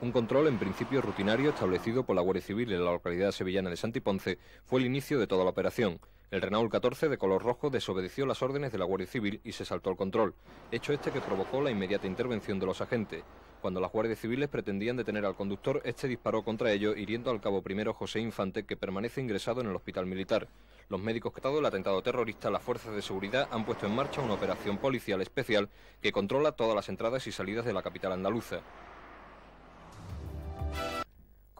Un control en principio rutinario establecido por la Guardia Civil en la localidad sevillana de Santiponce fue el inicio de toda la operación. El Renault 14 de color rojo desobedeció las órdenes de la Guardia Civil y se saltó el control, hecho este que provocó la inmediata intervención de los agentes. Cuando las guardias civiles pretendían detener al conductor, este disparó contra ellos, hiriendo al cabo primero José Infante, que permanece ingresado en el hospital militar. Los médicos que el atentado terrorista, las fuerzas de seguridad han puesto en marcha una operación policial especial que controla todas las entradas y salidas de la capital andaluza.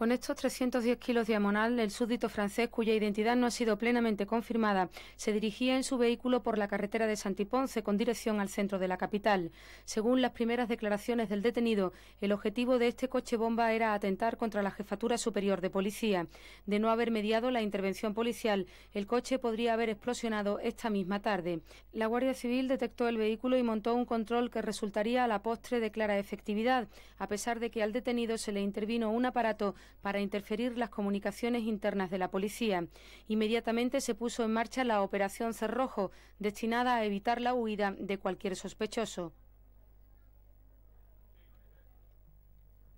Con estos 310 kilos de amonal, el súbdito francés, cuya identidad no ha sido plenamente confirmada, se dirigía en su vehículo por la carretera de Santiponce con dirección al centro de la capital. Según las primeras declaraciones del detenido, el objetivo de este coche bomba era atentar contra la Jefatura Superior de Policía. De no haber mediado la intervención policial, el coche podría haber explosionado esta misma tarde. La Guardia Civil detectó el vehículo y montó un control que resultaría a la postre de clara efectividad, a pesar de que al detenido se le intervino un aparato para interferir las comunicaciones internas de la policía. Inmediatamente se puso en marcha la operación Cerrojo, destinada a evitar la huida de cualquier sospechoso.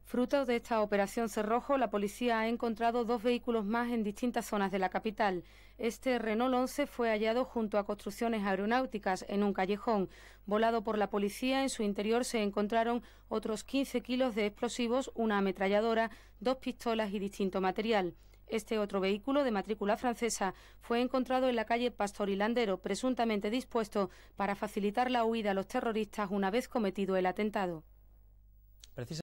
Fruto de esta operación Cerrojo, la policía ha encontrado dos vehículos más en distintas zonas de la capital. Este Renault 11 fue hallado junto a construcciones aeronáuticas en un callejón. Volado por la policía, en su interior se encontraron otros 15 kilos de explosivos, una ametralladora, dos pistolas y distinto material. Este otro vehículo de matrícula francesa fue encontrado en la calle Pastorilandero, presuntamente dispuesto para facilitar la huida a los terroristas una vez cometido el atentado.